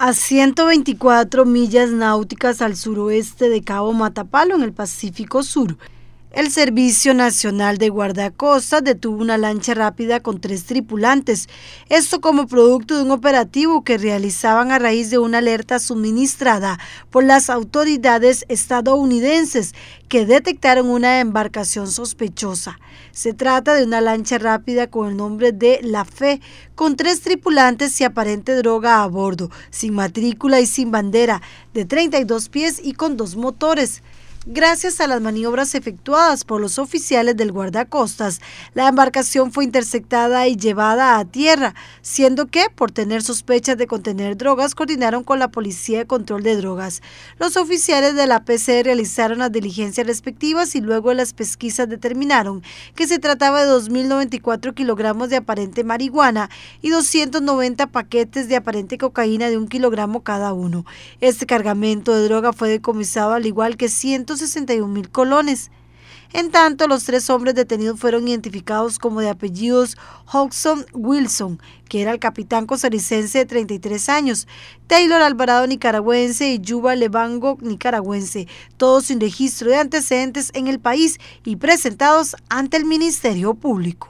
a 124 millas náuticas al suroeste de Cabo Matapalo, en el Pacífico Sur. El Servicio Nacional de Guardacostas detuvo una lancha rápida con tres tripulantes, esto como producto de un operativo que realizaban a raíz de una alerta suministrada por las autoridades estadounidenses que detectaron una embarcación sospechosa. Se trata de una lancha rápida con el nombre de La Fe, con tres tripulantes y aparente droga a bordo, sin matrícula y sin bandera, de 32 pies y con dos motores. Gracias a las maniobras efectuadas por los oficiales del guardacostas, la embarcación fue interceptada y llevada a tierra, siendo que, por tener sospechas de contener drogas, coordinaron con la Policía de Control de Drogas. Los oficiales de la PC realizaron las diligencias respectivas y luego las pesquisas determinaron que se trataba de 2.094 kilogramos de aparente marihuana y 290 paquetes de aparente cocaína de un kilogramo cada uno. Este cargamento de droga fue decomisado al igual que 100 161 mil colones. En tanto, los tres hombres detenidos fueron identificados como de apellidos Hodgson Wilson, que era el capitán costarricense de 33 años, Taylor Alvarado nicaragüense y Yuba Levango nicaragüense, todos sin registro de antecedentes en el país y presentados ante el Ministerio Público.